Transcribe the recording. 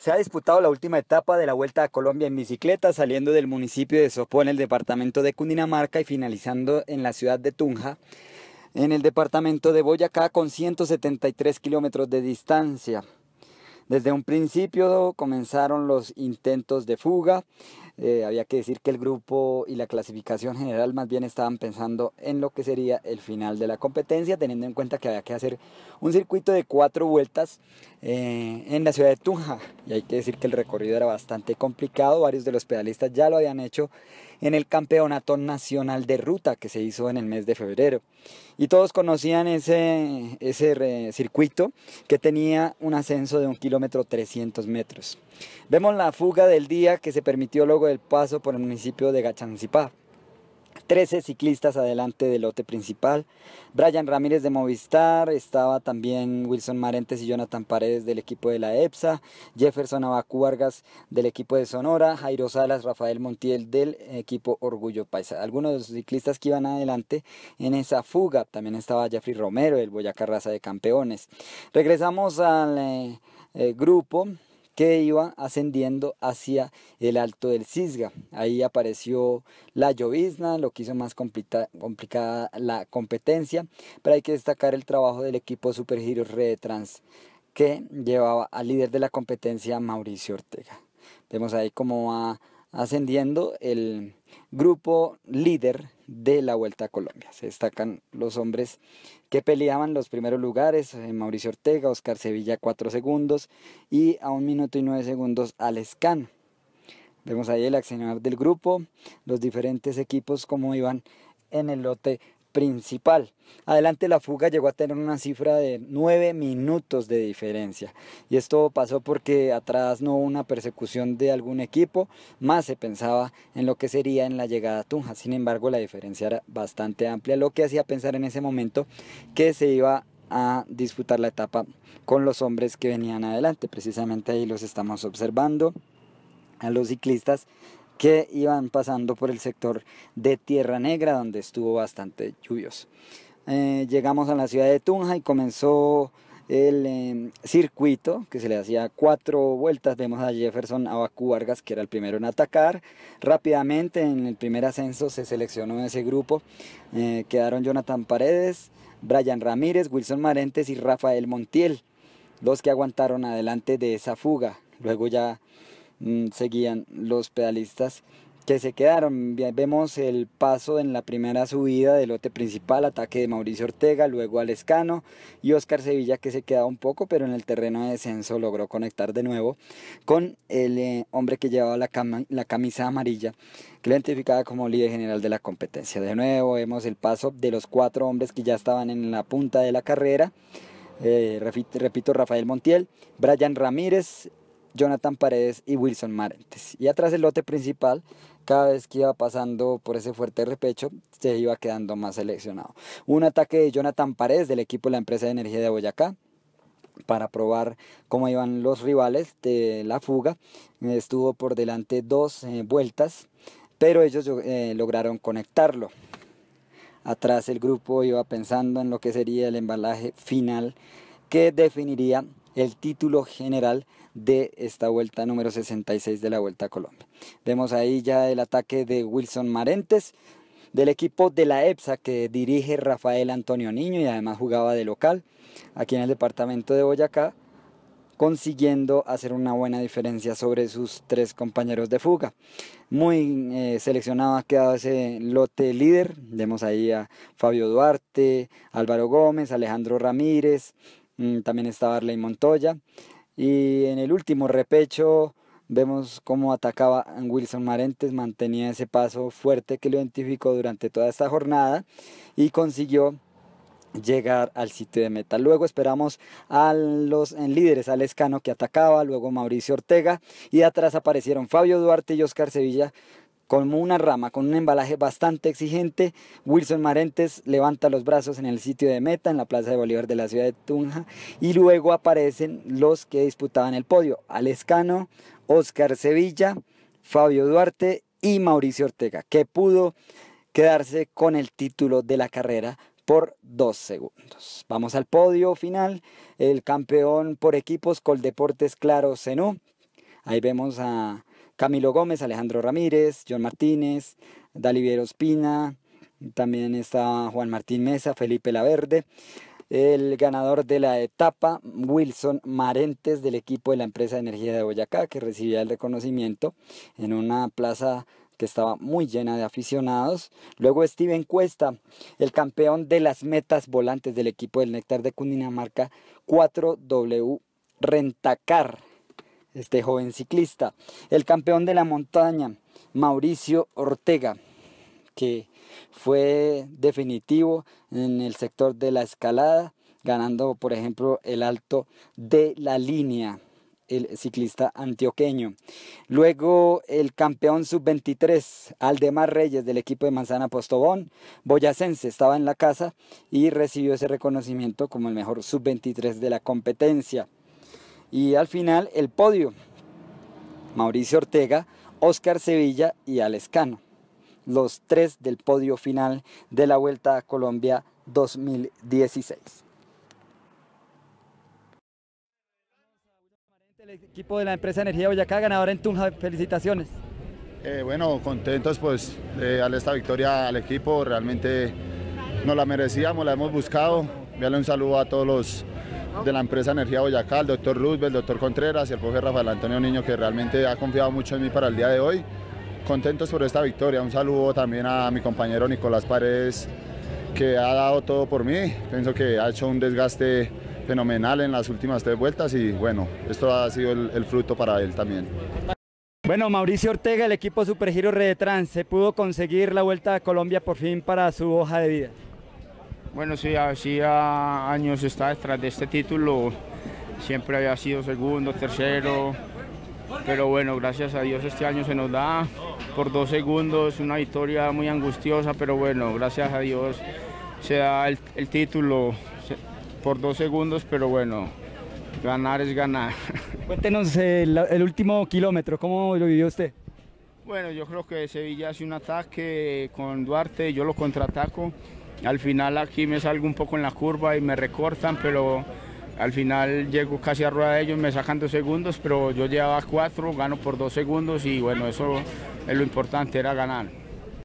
Se ha disputado la última etapa de la Vuelta a Colombia en bicicleta, saliendo del municipio de Sopó en el departamento de Cundinamarca y finalizando en la ciudad de Tunja, en el departamento de Boyacá, con 173 kilómetros de distancia. Desde un principio comenzaron los intentos de fuga, eh, había que decir que el grupo y la clasificación general más bien estaban pensando en lo que sería el final de la competencia, teniendo en cuenta que había que hacer un circuito de cuatro vueltas eh, en la ciudad de Tunja. Y hay que decir que el recorrido era bastante complicado, varios de los pedalistas ya lo habían hecho en el Campeonato Nacional de Ruta que se hizo en el mes de febrero. Y todos conocían ese, ese circuito que tenía un ascenso de un kilómetro 300 metros. Vemos la fuga del día que se permitió luego de el paso por el municipio de Gachancipá. 13 ciclistas adelante del lote principal. Brian Ramírez de Movistar, estaba también Wilson Marentes y Jonathan Paredes del equipo de la EPSA, Jefferson Abacuargas del equipo de Sonora, Jairo Salas, Rafael Montiel del equipo Orgullo Paisa. Algunos de los ciclistas que iban adelante en esa fuga, también estaba Jeffrey Romero del Boyacá Raza de Campeones. Regresamos al eh, eh, grupo que iba ascendiendo hacia el alto del Cisga. Ahí apareció la llovizna, lo que hizo más complicada la competencia, pero hay que destacar el trabajo del equipo Red Trans, que llevaba al líder de la competencia Mauricio Ortega. Vemos ahí cómo va ascendiendo el grupo líder de la Vuelta a Colombia. Se destacan los hombres que peleaban los primeros lugares, eh, Mauricio Ortega, Oscar Sevilla 4 segundos y a 1 minuto y 9 segundos Alex Vemos ahí el accionar del grupo, los diferentes equipos como iban en el lote principal. Adelante la fuga llegó a tener una cifra de 9 minutos de diferencia y esto pasó porque atrás no hubo una persecución de algún equipo, más se pensaba en lo que sería en la llegada a Tunja, sin embargo la diferencia era bastante amplia, lo que hacía pensar en ese momento que se iba a disputar la etapa con los hombres que venían adelante, precisamente ahí los estamos observando a los ciclistas que iban pasando por el sector de Tierra Negra, donde estuvo bastante lluvioso. Eh, llegamos a la ciudad de Tunja y comenzó el em, circuito que se le hacía cuatro vueltas. Vemos a Jefferson Abacú Vargas, que era el primero en atacar. Rápidamente en el primer ascenso se seleccionó ese grupo. Eh, quedaron Jonathan Paredes, Brian Ramírez, Wilson Marentes y Rafael Montiel, los que aguantaron adelante de esa fuga. Luego ya Mm, seguían los pedalistas que se quedaron. Vemos el paso en la primera subida del lote principal, ataque de Mauricio Ortega, luego al Escano y Oscar Sevilla que se queda un poco, pero en el terreno de descenso logró conectar de nuevo con el eh, hombre que llevaba la, camisa amarilla, que identificaba como líder general de la competencia. De nuevo vemos el paso de los cuatro hombres que ya estaban en la punta de la carrera. Eh, repito, Rafael Montiel, Brian Ramírez, Jonathan Paredes y Wilson Marentes. Y atrás el lote principal, cada vez que iba pasando por ese fuerte repecho, se iba quedando más seleccionado. Un ataque de Jonathan Paredes del equipo de la empresa de energía de Boyacá para probar cómo iban los rivales de la fuga. Estuvo por delante dos eh, vueltas, pero ellos eh, lograron conectarlo. Atrás el grupo iba pensando en lo que sería el embalaje final que definiría el título general de esta vuelta número 66 de la Vuelta a Colombia. Vemos ahí ya el ataque de Wilson Marentes del equipo de la EPSA que dirige Rafael Antonio Niño y además jugaba de local aquí en el departamento de Boyacá, consiguiendo hacer una buena diferencia sobre sus tres compañeros de fuga. Muy eh, seleccionado ha quedado ese lote líder. Vemos ahí a Fabio Duarte, Álvaro Gómez, Alejandro Ramírez, Mm, también estaba Arley Montoya. Y en el último repecho vemos cómo atacaba Wilson Marentes, mantenía ese paso fuerte que lo identificó durante toda esta jornada y consiguió llegar al sitio de meta. Luego esperamos a los líderes, al Escano que atacaba, luego Mauricio Ortega y atrás aparecieron Fabio Duarte y Oscar Sevilla como una rama con un embalaje bastante exigente, Wilson Marentes levanta los brazos en el sitio de meta, en la Plaza de Bolívar de la ciudad de Tunja, y luego aparecen los que disputaban el podio, Alescano, Oscar Sevilla, Fabio Duarte y Mauricio Ortega, que pudo quedarse con el título de la carrera por dos segundos. Vamos al podio final, el campeón por equipos Coldeportes Claro Zenú. Ahí vemos a Camilo Gómez, Alejandro Ramírez, John Martínez, Daliviero Espina, también está Juan Martín Mesa, Felipe Laverde. El ganador de la etapa, Wilson Marentes, del equipo de la empresa de energía de Boyacá, que recibía el reconocimiento en una plaza que estaba muy llena de aficionados. Luego Steven Cuesta, el campeón de las metas volantes del equipo del Néctar de Cundinamarca, 4W Rentacar este joven ciclista. El campeón de la montaña, Mauricio Ortega, que fue definitivo en el sector de la escalada, ganando por ejemplo el alto de la línea el ciclista antioqueño. Luego el campeón sub-23, Aldemar Reyes del equipo de Manzana Postobón, boyacense, estaba en la casa y recibió ese reconocimiento como el mejor sub-23 de la competencia. Y al final el podio. Mauricio Ortega, Oscar Sevilla y Alescano. Los tres del podio final de la Vuelta a Colombia 2016. El equipo de la empresa Energía Boyacá, ganador en Tunja, felicitaciones. Eh, bueno, contentos pues de darle esta victoria al equipo, realmente nos la merecíamos, la hemos buscado. Darle un saludo a todos los de la empresa Energía Boyacá, el doctor Luzbel, el doctor Contreras y el profe Rafael Antonio Niño, que realmente ha confiado mucho en mí para el día de hoy. Contentos por esta victoria. Un saludo también a mi compañero Nicolás Paredes, que ha dado todo por mí. Pienso que ha hecho un desgaste fenomenal en las últimas tres vueltas y bueno, esto ha sido el, fruto para él también. Bueno, Mauricio Ortega, el equipo Supergiro Redetrans, ¿se pudo conseguir la Vuelta a Colombia por fin para su hoja de vida? Bueno, sí, hacía años está detrás de este título, siempre había sido segundo, tercero, pero bueno, gracias a Dios este año se nos da por dos segundos, una victoria muy angustiosa, pero bueno, gracias a Dios se da el, título por dos segundos, pero bueno, ganar es ganar. Cuéntenos el, eh, el último kilómetro, ¿cómo lo vivió usted? Bueno, yo creo que Sevilla hace un ataque con Duarte, yo lo contraataco al final aquí me salgo un poco en la curva y me recortan, pero al final llego casi a rueda de ellos, me sacan dos segundos, pero yo llevaba cuatro, gano por dos segundos y bueno, eso es lo importante, era ganar.